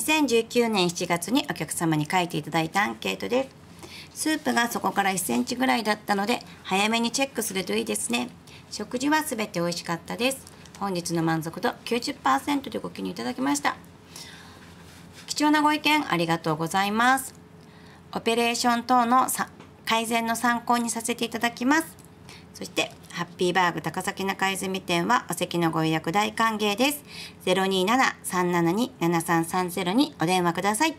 2019年7月にお客様に書いていただいたアンケートですスープがそこから1センチぐらいだったので早めにチェックするといいですね食事は全て美味しかったです本日の満足度90%でご記入いただきました貴重なご意見ありがとうございますオペレーション等のさ改善の参考にさせていただきますそして、ハッピーバーグ高崎中泉店はお席のご予約大歓迎です。027-372-7330にお電話ください。